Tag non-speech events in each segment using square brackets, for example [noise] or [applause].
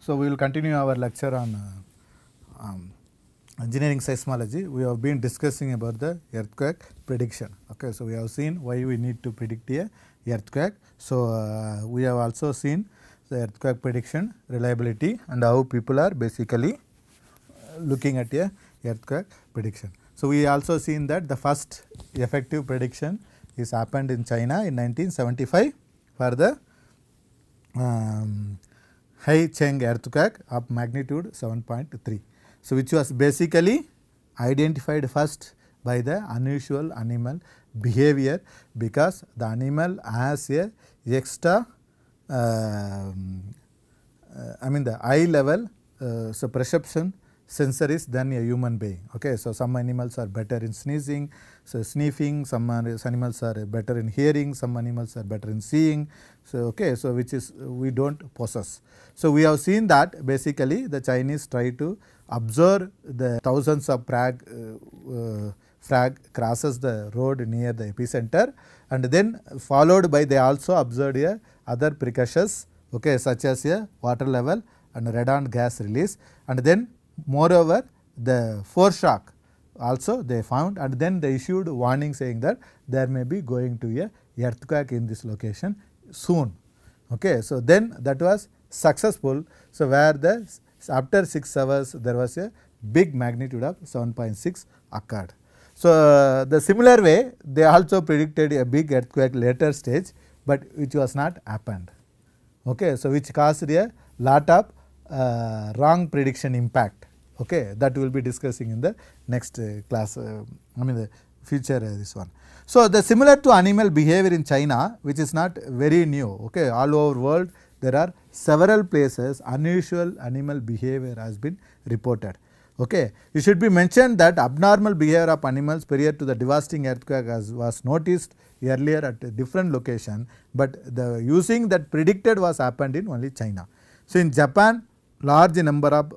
So, we will continue our lecture on um, engineering seismology. We have been discussing about the earthquake prediction. Okay, so we have seen why we need to predict a earthquake. So, uh, we have also seen the earthquake prediction reliability and how people are basically uh, looking at a earthquake prediction. So, we also seen that the first effective prediction is happened in China in 1975 for the um, high Cheng earthquake of magnitude 7.3. So, which was basically identified first by the unusual animal behavior because the animal has a extra um, uh, I mean the eye level uh, so perception sensories than a human being. Okay, so some animals are better in sneezing, so sniffing. Some animals are better in hearing. Some animals are better in seeing. So okay, so which is we don't possess. So we have seen that basically the Chinese try to observe the thousands of frag, uh, uh, frag crosses the road near the epicenter, and then followed by they also observed a other precursors. Okay, such as a water level and radon gas release, and then Moreover, the foreshock also they found and then they issued warning saying that there may be going to a earthquake in this location soon. Okay. So, then that was successful. So, where the after 6 hours there was a big magnitude of 7.6 occurred. So, uh, the similar way they also predicted a big earthquake later stage, but which was not happened. Okay. So, which caused a lot of uh, wrong prediction impact okay that we will be discussing in the next uh, class uh, I mean the future uh, this one. So, the similar to animal behavior in China which is not very new okay all over world there are several places unusual animal behavior has been reported. Okay. It should be mentioned that abnormal behavior of animals prior to the devastating earthquake was noticed earlier at a different location, but the using that predicted was happened in only China. So, in Japan large number of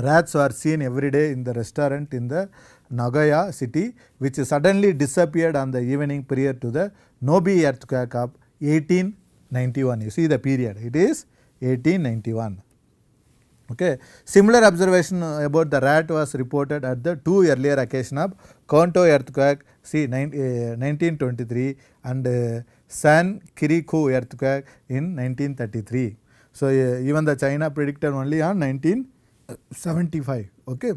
rats were seen every day in the restaurant in the Nagoya city which suddenly disappeared on the evening prior to the Nobi earthquake of 1891. You see the period, it is 1891. Okay. Similar observation about the rat was reported at the two earlier occasion of Kanto earthquake see 1923 eh, and eh, San Kirikou earthquake in 1933. So, eh, even the China predicted only on 19 75 okay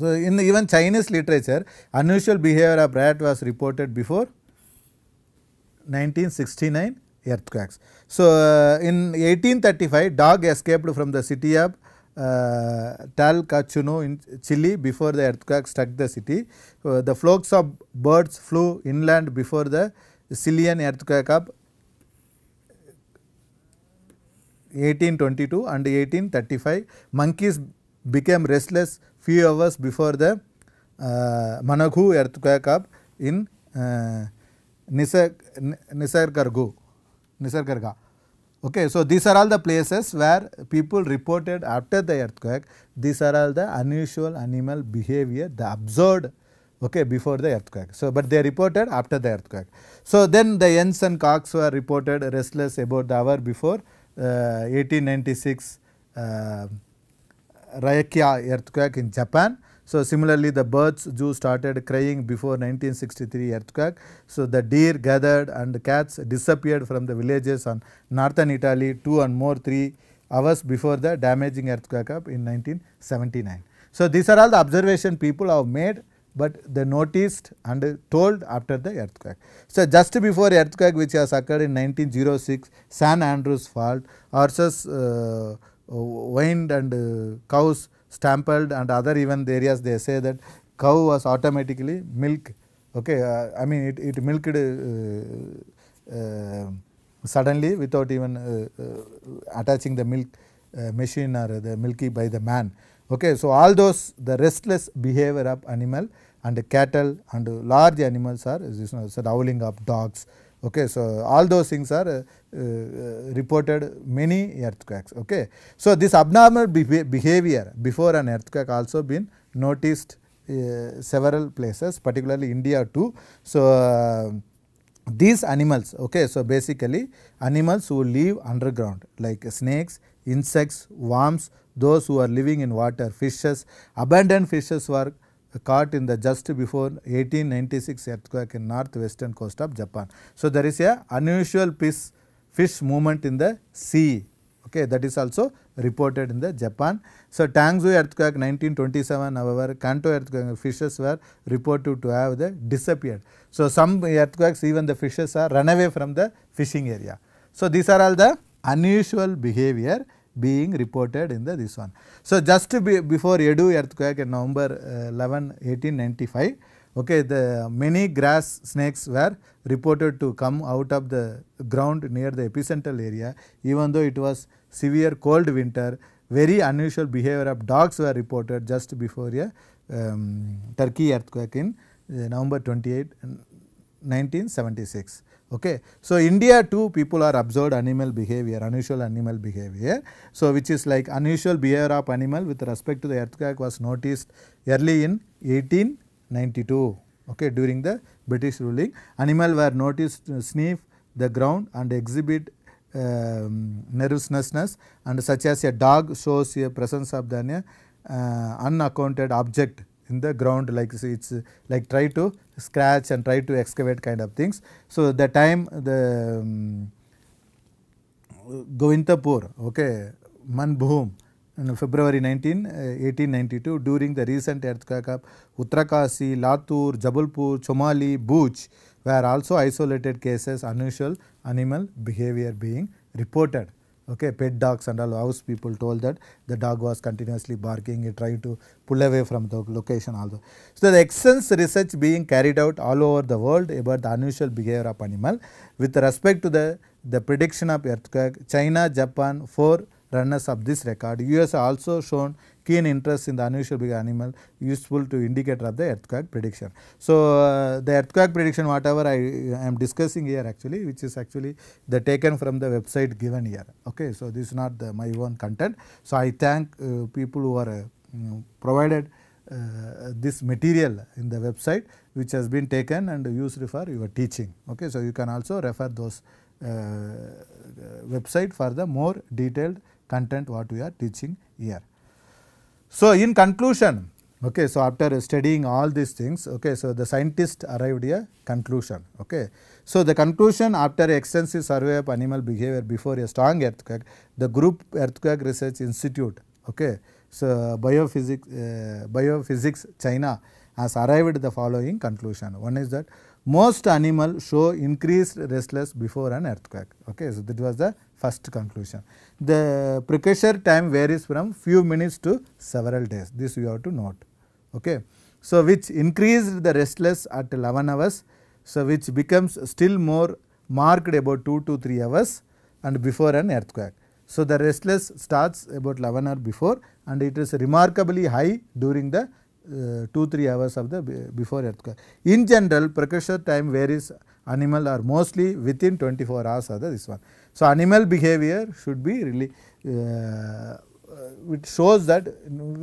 so in even chinese literature unusual behavior of rat was reported before 1969 earthquakes so uh, in 1835 dog escaped from the city of uh, Talcachuno in Chile before the earthquake struck the city. Uh, the flocks of birds flew inland before the Chilean earthquake of 1822 and 1835. Monkeys became restless few hours before the uh, Managhu earthquake up in uh, Nisar, Nisargargu, Nisargarga. Okay, so these are all the places where people reported after the earthquake. These are all the unusual animal behavior, the absurd okay, before the earthquake. So, but they reported after the earthquake. So, then the ants and cocks were reported restless about the hour before 1896 uh, uh earthquake in Japan. So, similarly the birds zoo started crying before 1963 earthquake. So, the deer gathered and cats disappeared from the villages on northern Italy 2 and more 3 hours before the damaging earthquake up in 1979. So, these are all the observation people have made but they noticed and told after the earthquake. So, just before earthquake which has occurred in 1906 San Andrews fault horses uh, wind and uh, cows stampeded and other even areas they say that cow was automatically milk okay uh, I mean it, it milked uh, uh, suddenly without even uh, attaching the milk machine or the milky by the man. Okay. So, all those the restless behavior of animal and cattle and large animals are this you know, so howling of dogs. Okay. So, all those things are uh, uh, reported many earthquakes. Okay. So, this abnormal behavior before an earthquake also been noticed uh, several places particularly India too. So, uh, these animals okay so basically animals who live underground like snakes insects worms those who are living in water, fishes, abandoned fishes were caught in the just before 1896 earthquake in northwestern coast of Japan. So, there is a unusual fish, fish movement in the sea okay, that is also reported in the Japan. So, Tangzhou earthquake 1927 however, Kanto earthquake fishes were reported to have the disappeared. So, some earthquakes even the fishes are run away from the fishing area. So, these are all the unusual behavior being reported in the this one. So, just be before Edu earthquake in November uh, 11, 1895, okay, the many grass snakes were reported to come out of the ground near the epicentral area even though it was severe cold winter, very unusual behavior of dogs were reported just before a um, Turkey earthquake in uh, November 28, 1976. Okay. So, India too people are observed animal behavior, unusual animal behavior. So, which is like unusual behavior of animal with respect to the earthquake was noticed early in 1892 okay, during the British ruling. Animal were noticed to sniff the ground and exhibit um, nervousness and such as a dog shows a presence of an uh, unaccounted object in the ground like so it is like try to scratch and try to excavate kind of things. So, the time the um, Govindapur okay, Manbhum in February 19, uh, 1892 during the recent earthquake of uttarkashi Latur, Jabalpur, Chomali, Bhuj were also isolated cases unusual animal behavior being reported okay pet dogs and all house people told that the dog was continuously barking it tried to pull away from the location also so the extensive research being carried out all over the world about the unusual behavior of animal with respect to the the prediction of earthquake china japan four runners of this record us also shown keen interest in the unusual big animal useful to indicator of the earthquake prediction. So, uh, the earthquake prediction whatever I, I am discussing here actually which is actually the taken from the website given here. Okay, So, this is not the, my own content. So, I thank uh, people who are uh, provided uh, this material in the website which has been taken and used for your teaching. Okay, so you can also refer those uh, website for the more detailed content what we are teaching here. So, in conclusion, okay, so after studying all these things, okay, so the scientist arrived a conclusion. Okay. So, the conclusion after extensive survey of animal behavior before a strong earthquake, the group earthquake research institute, okay, so biophysics, uh, biophysics China has arrived the following conclusion. One is that most animals show increased restless before an earthquake. Okay, so that was the first conclusion. The precursor time varies from few minutes to several days. This you have to note. Okay, so which increased the restless at 11 hours. So which becomes still more marked about 2 to 3 hours and before an earthquake. So the restless starts about 11 hour before and it is remarkably high during the uh, 2 3 hours of the before earthquake. In general precursor time varies animal are mostly within 24 hours of the, this one. So, animal behavior should be really uh, uh it shows that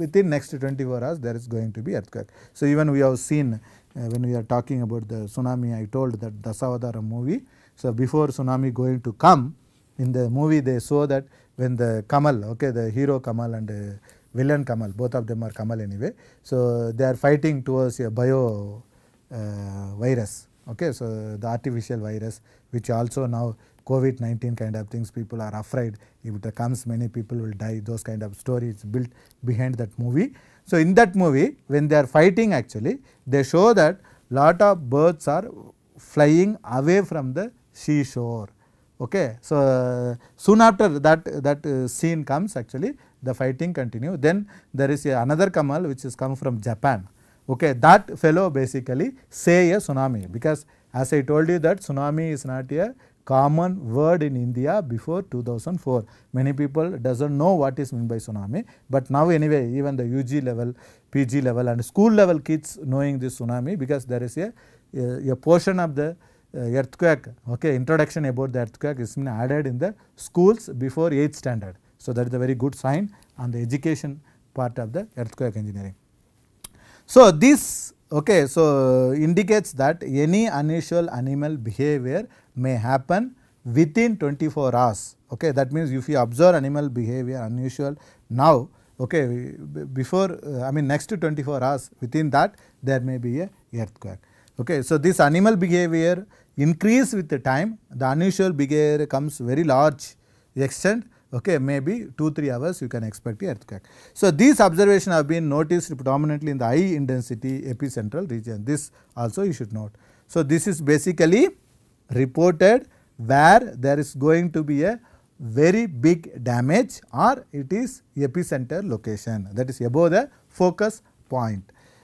within next 24 hours there is going to be earthquake. So, even we have seen uh, when we are talking about the tsunami I told that Dasavadara movie. So, before tsunami going to come in the movie they saw that when the Kamal okay the hero Kamal and uh, Will and Kamal, both of them are Kamal anyway. So, they are fighting towards a bio uh, virus, okay. So, the artificial virus which also now COVID 19 kind of things people are afraid if it comes many people will die those kind of stories built behind that movie. So, in that movie when they are fighting actually they show that lot of birds are flying away from the seashore Okay. So, soon after that that uh, scene comes actually the fighting continue then there is another Kamal which is come from Japan. Okay. That fellow basically say a tsunami because as I told you that tsunami is not a common word in India before 2004. Many people does not know what is meant by tsunami, but now anyway even the UG level, PG level and school level kids knowing this tsunami because there is a, a, a portion of the uh, earthquake okay introduction about the earthquake is been added in the schools before 8th standard. So, that is a very good sign on the education part of the earthquake engineering. So, this okay, so indicates that any unusual animal behavior may happen within 24 hours. Okay, that means if you observe animal behavior unusual now, okay, before uh, I mean next to 24 hours within that there may be a earthquake. Okay, so this animal behavior increase with the time the unusual behavior comes very large extent okay maybe 2 3 hours you can expect the earthquake. So, these observation have been noticed predominantly in the high intensity epicentral region this also you should note. So, this is basically reported where there is going to be a very big damage or it is epicenter location that is above the focus point.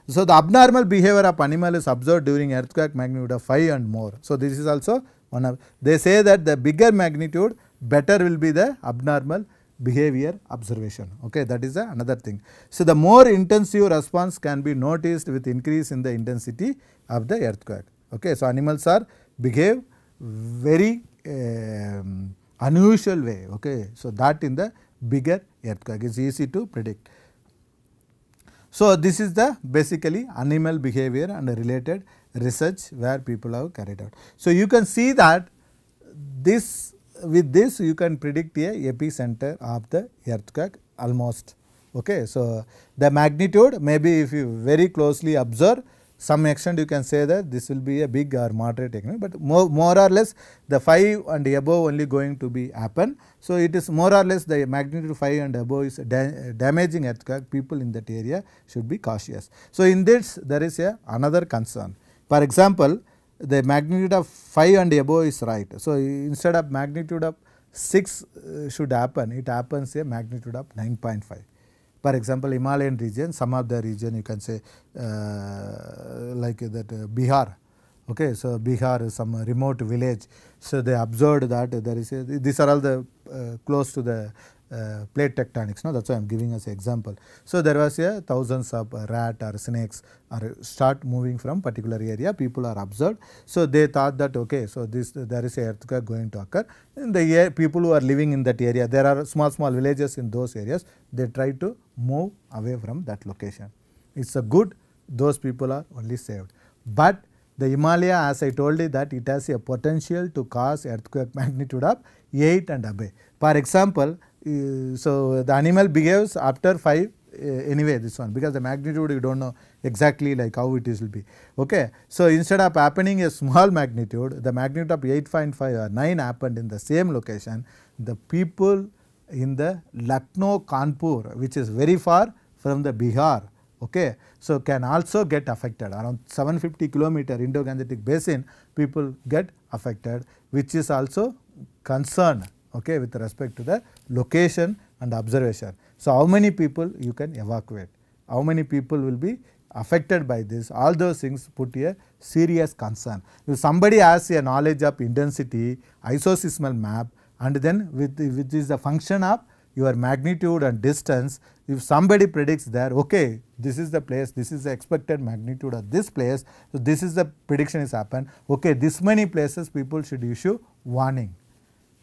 So, the abnormal behavior of animal is observed during earthquake magnitude of 5 and more. So, this is also one of they say that the bigger magnitude better will be the abnormal behavior observation okay that is another thing. So, the more intensive response can be noticed with increase in the intensity of the earthquake okay. So, animals are behave very um, unusual way okay. So, that in the bigger earthquake is easy to predict. So, this is the basically animal behavior and related research where people have carried out. So, you can see that this with this you can predict a epicenter of the earthquake almost. Okay. So, the magnitude maybe if you very closely observe some extent you can say that this will be a big or moderate economy, but more, more or less the 5 and above only going to be happen. So, it is more or less the magnitude 5 and above is da damaging earthquake people in that area should be cautious. So, in this there is a another concern. For example, the magnitude of 5 and above is right. So, instead of magnitude of 6 uh, should happen, it happens a magnitude of 9.5. For example, Himalayan region, some of the region you can say uh, like that uh, Bihar, okay. So, Bihar some remote village. So, they observed that there is a, these are all the uh, close to the uh, plate tectonics. No, that's why I'm giving as example. So there was a thousands of uh, rat or snakes are start moving from particular area. People are observed. So they thought that okay, so this there is a earthquake going to occur. And the people who are living in that area, there are small small villages in those areas. They try to move away from that location. It's a good. Those people are only saved. But the Himalaya, as I told you, that it has a potential to cause earthquake [laughs] magnitude of 8 and above. For example, uh, so the animal behaves after 5 uh, anyway this one because the magnitude you do not know exactly like how it is will be. Okay. So, instead of happening a small magnitude the magnitude of 8.5 or 9 happened in the same location the people in the Lucknow Kanpur which is very far from the Bihar. Okay. So, can also get affected around 750 kilometer Indo-Gangetic basin people get affected which is also concerned okay, with respect to the location and observation. So, how many people you can evacuate, how many people will be affected by this, all those things put a serious concern. If somebody has a knowledge of intensity, isosismal map and then with which is the function of your magnitude and distance, if somebody predicts that okay, this is the place, this is the expected magnitude of this place, so this is the prediction is happened, okay, this many places people should issue warning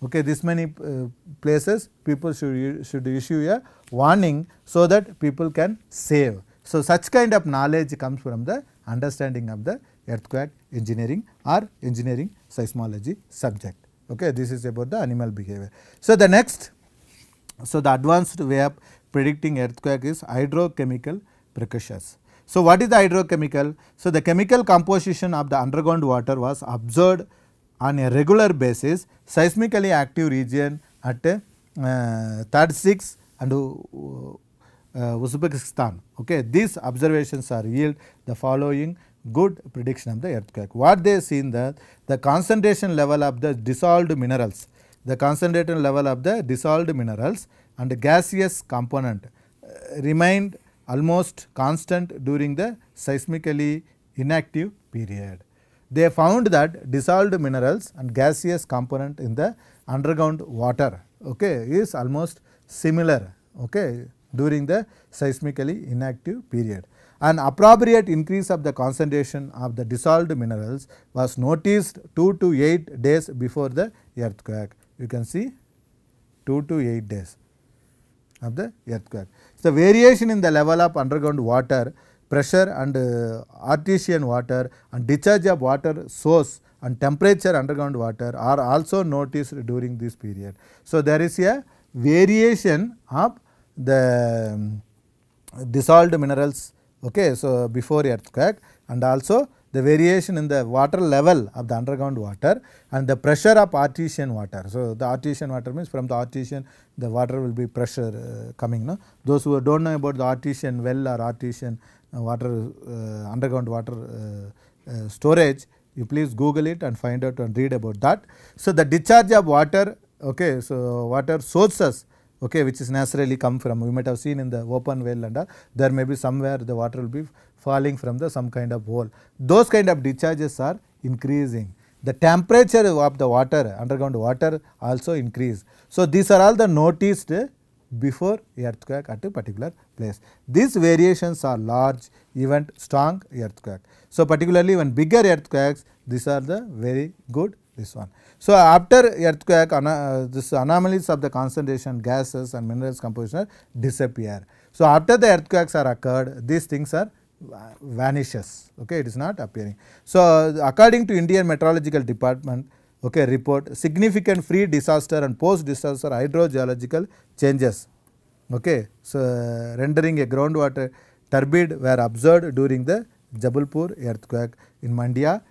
okay this many uh, places people should, should issue a warning so that people can save. So, such kind of knowledge comes from the understanding of the earthquake engineering or engineering seismology subject. Okay, this is about the animal behavior. So, the next, so the advanced way of predicting earthquake is hydrochemical precursors. So, what is the hydrochemical? So, the chemical composition of the underground water was observed on a regular basis seismically active region at uh, 36 and uh, uh, Uzbekistan. Okay. These observations are yield the following good prediction of the earthquake. What they seen that the concentration level of the dissolved minerals, the concentration level of the dissolved minerals and the gaseous component uh, remained almost constant during the seismically inactive period. They found that dissolved minerals and gaseous component in the underground water okay, is almost similar okay, during the seismically inactive period. An appropriate increase of the concentration of the dissolved minerals was noticed 2 to 8 days before the earthquake. You can see 2 to 8 days of the earthquake. So, variation in the level of underground water pressure and uh, artesian water and discharge of water source and temperature underground water are also noticed during this period. So, there is a variation of the um, dissolved minerals okay, so before earthquake and also the variation in the water level of the underground water and the pressure of artesian water. So, the artesian water means from the artesian the water will be pressure uh, coming. No? Those who do not know about the artesian well or artesian water uh, underground water uh, uh, storage you please google it and find out and read about that. So, the discharge of water okay, so water sources okay, which is naturally come from you might have seen in the open well and all, there may be somewhere the water will be falling from the some kind of hole. Those kind of discharges are increasing. The temperature of the water underground water also increase. So, these are all the noticed before earthquake at a particular place. These variations are large even strong earthquake. So, particularly when bigger earthquakes these are the very good this one. So, after earthquake uh, this anomalies of the concentration gases and minerals composition disappear. So, after the earthquakes are occurred these things are vanishes okay it is not appearing. So, according to Indian Meteorological Department okay report significant free disaster and post disaster hydrogeological changes Okay. So, rendering a groundwater turbid were observed during the Jabalpur earthquake in Mandya,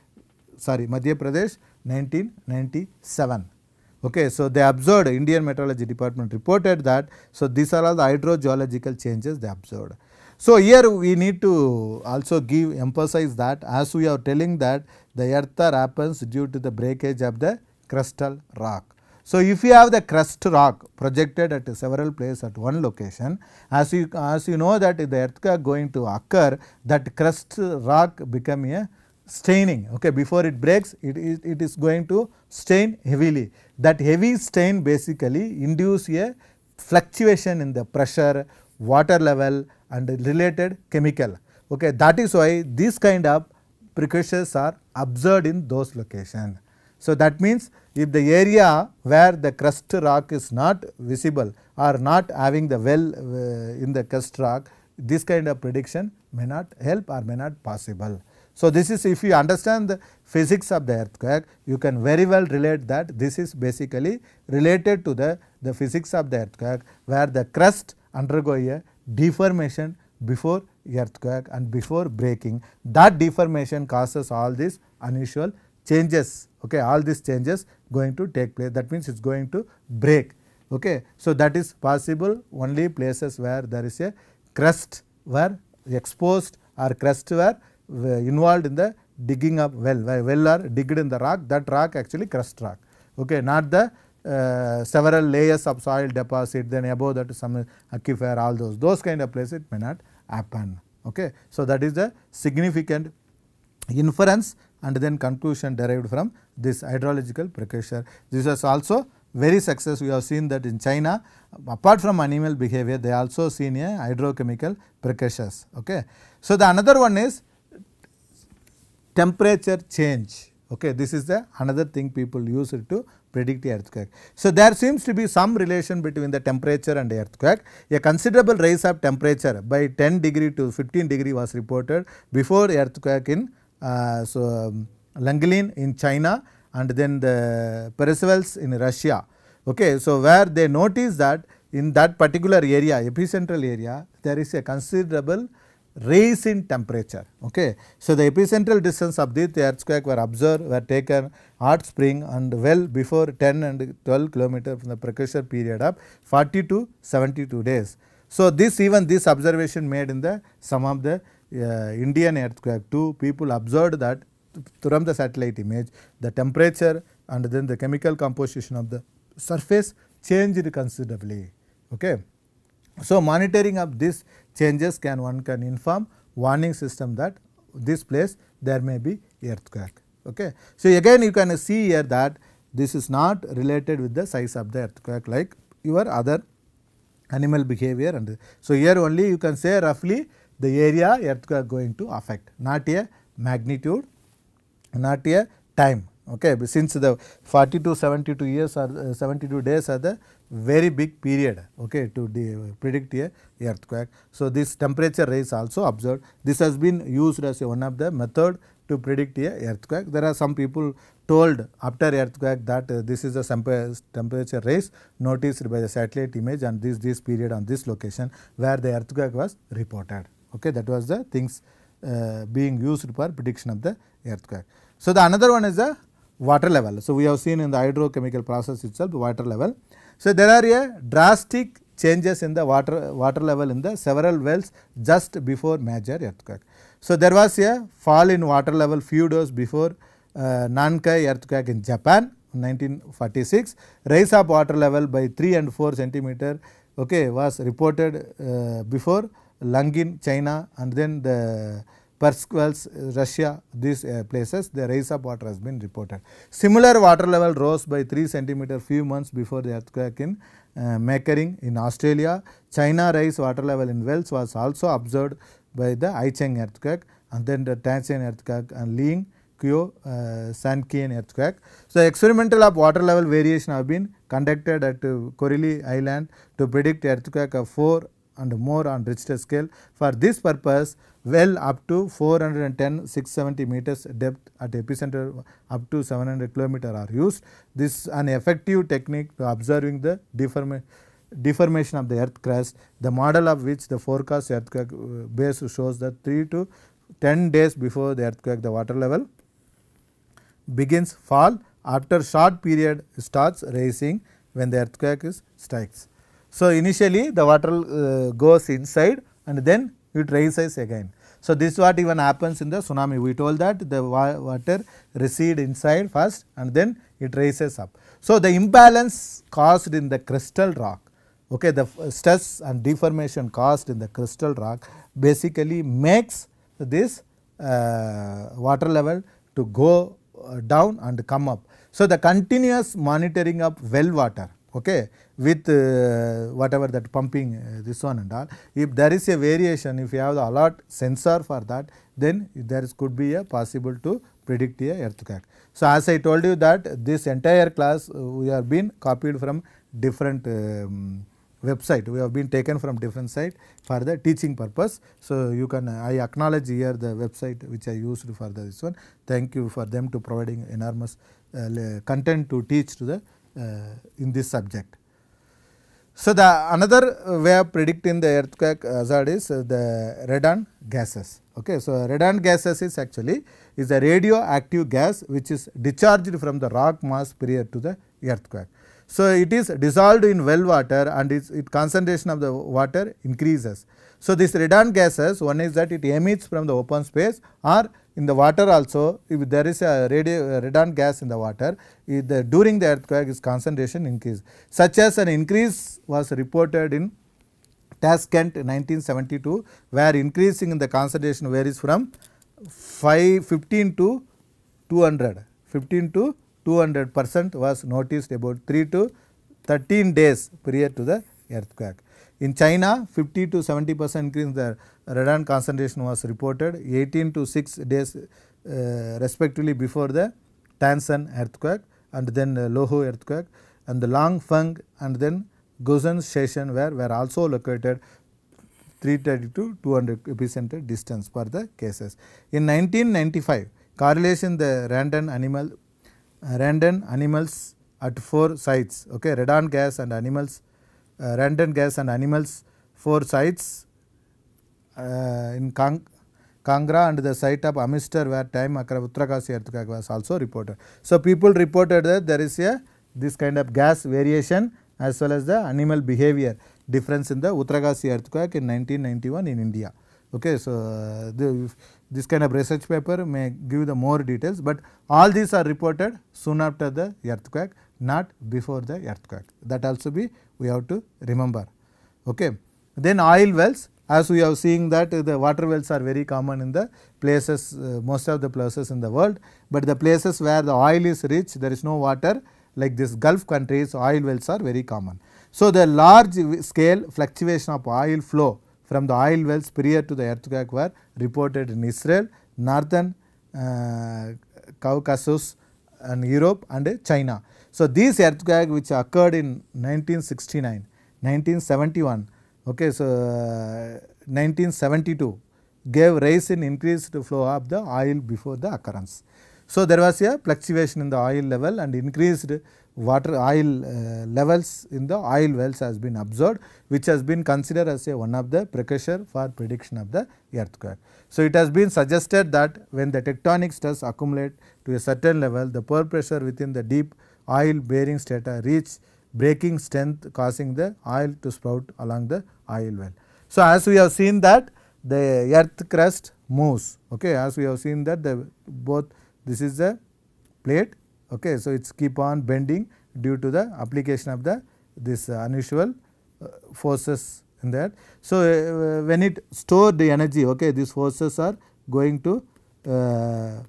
sorry Madhya Pradesh 1997. Okay, so they observed Indian Meteorology Department reported that. So these are all the hydrogeological changes they observed. So here we need to also give emphasize that as we are telling that the earth happens due to the breakage of the crustal rock. So, if you have the crust rock projected at several places at one location, as you, as you know that the earthquake going to occur, that crust rock become a staining. Okay, before it breaks, it is, it is going to stain heavily. That heavy stain basically induce a fluctuation in the pressure, water level and related chemical. Okay, that is why this kind of precursors are observed in those locations. So, that means if the area where the crust rock is not visible or not having the well uh, in the crust rock, this kind of prediction may not help or may not possible. So, this is if you understand the physics of the earthquake, you can very well relate that this is basically related to the, the physics of the earthquake where the crust undergo a deformation before earthquake and before breaking. That deformation causes all these unusual changes, okay, all these changes going to take place that means it is going to break. Okay. So, that is possible only places where there is a crust where exposed or crust where involved in the digging up well, where well are digged in the rock that rock actually crust rock, okay, not the uh, several layers of soil deposit then above that some aquifer all those, those kind of places it may not happen. Okay. So, that is the significant inference and then conclusion derived from this hydrological precursor. This was also very success we have seen that in China apart from animal behavior they also seen a hydrochemical precursors. Okay. So, the another one is temperature change okay this is the another thing people use to predict the earthquake. So, there seems to be some relation between the temperature and earthquake. A considerable rise of temperature by 10 degree to 15 degree was reported before earthquake in uh, so, um, Langolin in China and then the Peresevels in Russia. Okay. So, where they notice that in that particular area epicentral area there is a considerable rise in temperature. Okay. So, the epicentral distance of this earthquake were observed were taken hot spring and well before 10 and 12 kilometer from the precursor period of 40 to 72 days. So, this even this observation made in the some of the uh, Indian earthquake too, people observed that from the satellite image, the temperature and then the chemical composition of the surface changed considerably. Okay. So, monitoring of these changes can one can inform warning system that this place there may be earthquake. Okay. So, again you can see here that this is not related with the size of the earthquake like your other animal behavior and so here only you can say roughly the area earthquake going to affect, not a magnitude, not a time. Okay, but since the 40 to 72 years or uh, 72 days are the very big period okay, to predict a earthquake. So, this temperature rise also observed. This has been used as one of the method to predict a earthquake. There are some people told after earthquake that uh, this is the temperature rise noticed by the satellite image and this, this period on this location where the earthquake was reported okay that was the things uh, being used for prediction of the earthquake. So, the another one is the water level. So, we have seen in the hydrochemical process itself water level. So, there are a drastic changes in the water, water level in the several wells just before major earthquake. So, there was a fall in water level few days before uh, Nankai earthquake in Japan 1946. Rise of water level by 3 and 4 centimeter okay, was reported uh, before Lungin, China and then the Perskvels, Russia, these uh, places, the rise of water has been reported. Similar water level rose by 3 centimeter few months before the earthquake in uh, Mekering in Australia. China rise water level in Wells was also observed by the Aicheng earthquake and then the Tanzanian earthquake and Ling, Kyo, uh, Sankian earthquake. So, experimental of water level variation have been conducted at uh, Island to predict earthquake of 4 and more on Richter scale. For this purpose, well up to 410 670 meters depth at epicenter up to 700 kilometer are used. This an effective technique to observing the deformation deformation of the earth crust the model of which the forecast earthquake uh, base shows that 3 to 10 days before the earthquake the water level begins fall after short period starts rising when the earthquake is strikes. So, initially the water uh, goes inside and then it rises again. So, this is what even happens in the tsunami. We told that the water recede inside first and then it rises up. So, the imbalance caused in the crystal rock, okay, the stress and deformation caused in the crystal rock basically makes this uh, water level to go uh, down and come up. So, the continuous monitoring of well water okay, with uh, whatever that pumping uh, this one and all. If there is a variation, if you have the alert sensor for that, then there is, could be a possible to predict a earthquake. So, as I told you that this entire class uh, we have been copied from different um, website, we have been taken from different site for the teaching purpose. So, you can uh, I acknowledge here the website which I used for the, this one. Thank you for them to providing enormous uh, content to teach to the uh, in this subject. So, the another uh, way of predicting the earthquake hazard is uh, the radon gases. Okay. So, radon gases is actually is a radioactive gas which is discharged from the rock mass prior to the earthquake. So, it is dissolved in well water and its concentration of the water increases. So, this radon gases one is that it emits from the open space or in the water also if there is a radio, gas in the water the, during the earthquake its concentration increase such as an increase was reported in Taskent 1972 where increasing in the concentration varies from 515 15 to 200 15 to 200 percent was noticed about 3 to 13 days prior to the earthquake. In China, 50 to 70 percent increase in the radon concentration was reported 18 to 6 days uh, respectively before the Tansan earthquake and then uh, Lohu earthquake and the Langfeng and then Guzan station were were also located 330 to 200 epicenter distance for the cases. In 1995, correlation the random animal uh, random animals at four sites okay radon gas and animals uh, gas and animals, 4 sites uh, in Kang Kangra and the site of Amister where time Akra Uttarakashi earthquake was also reported. So, people reported that there is a this kind of gas variation as well as the animal behavior difference in the Uttarakashi earthquake in 1991 in India. Okay, so, uh, the, this kind of research paper may give the more details, but all these are reported soon after the earthquake not before the earthquake that also be we have to remember. Okay. Then oil wells as we have seen that the water wells are very common in the places uh, most of the places in the world, but the places where the oil is rich there is no water like this Gulf countries oil wells are very common. So, the large scale fluctuation of oil flow from the oil wells prior to the earthquake were reported in Israel, northern uh, Caucasus and Europe and China. So, this earthquake which occurred in 1969, 1971, okay, so, 1972 uh, gave rise in increased flow of the oil before the occurrence. So, there was a fluctuation in the oil level and increased water oil uh, levels in the oil wells has been observed which has been considered as a one of the precursor for prediction of the earthquake. So, it has been suggested that when the tectonic stress accumulate to a certain level the pore pressure within the deep oil bearing strata reach breaking strength causing the oil to sprout along the oil well. So, as we have seen that the earth crust moves okay as we have seen that the both this is the plate Okay. So, it is keep on bending due to the application of the this unusual uh, forces in that. So, uh, when it store the energy okay, these forces are going to uh,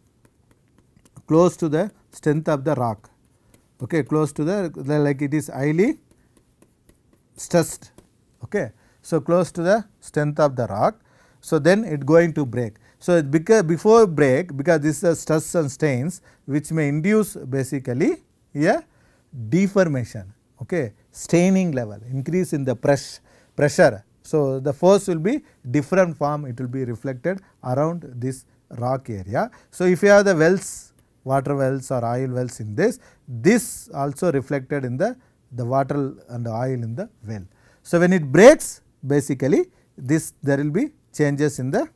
close to the strength of the rock okay close to the like it is highly stressed okay so close to the strength of the rock so then it going to break so, because before break because this is stress and strains which may induce basically a deformation okay staining level increase in the press, pressure. So, the force will be different form it will be reflected around this rock area. So, if you have the wells water wells or oil wells in this, this also reflected in the, the water and the oil in the well. So, when it breaks basically this there will be changes in the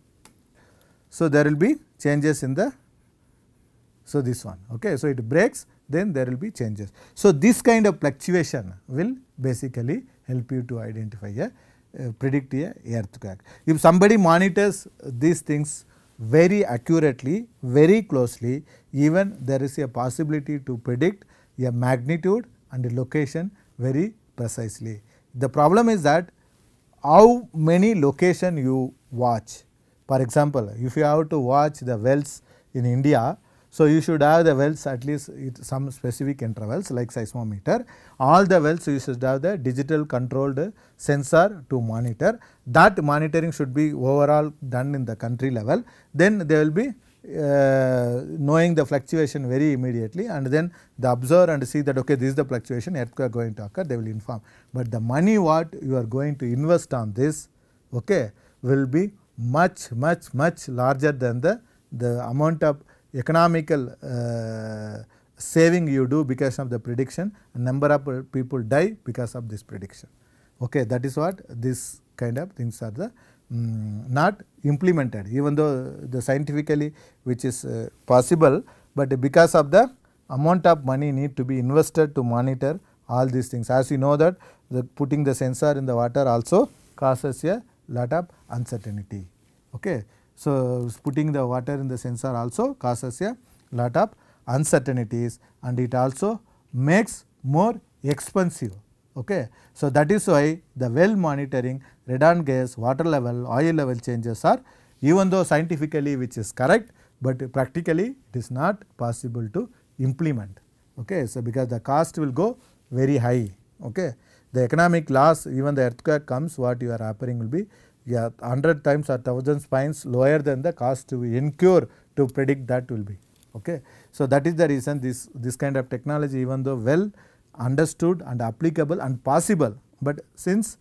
so, there will be changes in the, so this one, okay. So, it breaks then there will be changes. So, this kind of fluctuation will basically help you to identify a uh, predict a earthquake. If somebody monitors these things very accurately, very closely, even there is a possibility to predict a magnitude and a location very precisely. The problem is that how many location you watch for example, if you have to watch the wells in India, so you should have the wells at least some specific intervals like seismometer. All the wells you should have the digital controlled sensor to monitor. That monitoring should be overall done in the country level. Then they will be uh, knowing the fluctuation very immediately and then the observer and see that okay this is the fluctuation earthquake going to occur they will inform. But the money what you are going to invest on this okay will be much much much larger than the, the amount of economical uh, saving you do because of the prediction number of people die because of this prediction. Okay, that is what this kind of things are the um, not implemented even though the scientifically which is uh, possible, but because of the amount of money need to be invested to monitor all these things as you know that the putting the sensor in the water also causes a lot of uncertainty. Okay. So, putting the water in the sensor also causes a lot of uncertainties and it also makes more expensive. Okay. So, that is why the well monitoring radon gas, water level, oil level changes are even though scientifically which is correct, but practically it is not possible to implement. Okay. So, because the cost will go very high. Okay the economic loss even the earthquake comes what you are appearing will be yeah, 100 times or 1000 times lower than the cost to incur to predict that will be. Okay. So, that is the reason this, this kind of technology even though well understood and applicable and possible, but since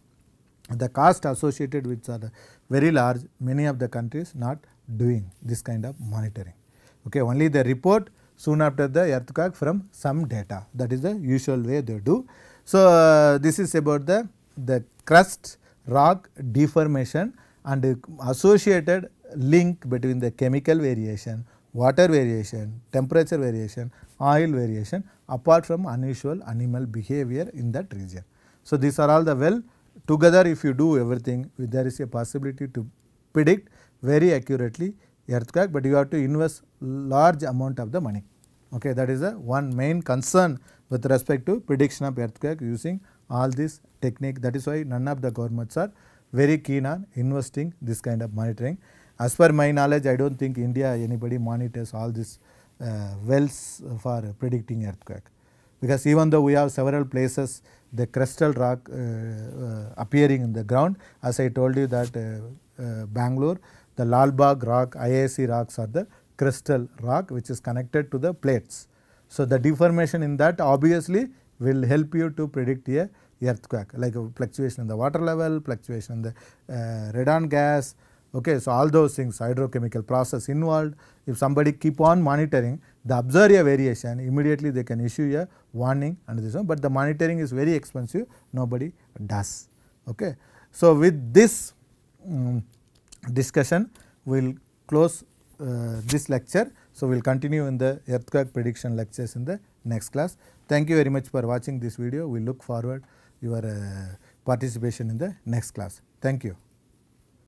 the cost associated with are very large many of the countries not doing this kind of monitoring. Okay. Only the report soon after the earthquake from some data that is the usual way they do. So, uh, this is about the, the crust rock deformation and associated link between the chemical variation, water variation, temperature variation, oil variation apart from unusual animal behavior in that region. So, these are all the well together if you do everything there is a possibility to predict very accurately earthquake, but you have to invest large amount of the money. Okay, that is the one main concern with respect to prediction of earthquake using all this technique. That is why none of the governments are very keen on investing this kind of monitoring. As per my knowledge, I do not think India anybody monitors all these uh, wells for predicting earthquake. Because even though we have several places the crustal rock uh, uh, appearing in the ground, as I told you that uh, uh, Bangalore, the Lalbagh rock, IAC rocks are the crystal rock which is connected to the plates. So, the deformation in that obviously will help you to predict a earthquake like a fluctuation in the water level, fluctuation in the uh, redon gas, okay. So, all those things hydrochemical process involved if somebody keep on monitoring the observe a variation immediately they can issue a warning and this one, but the monitoring is very expensive nobody does. Okay. So, with this um, discussion we will close uh, this lecture. So, we will continue in the earthquake prediction lectures in the next class. Thank you very much for watching this video. We look forward your uh, participation in the next class. Thank you.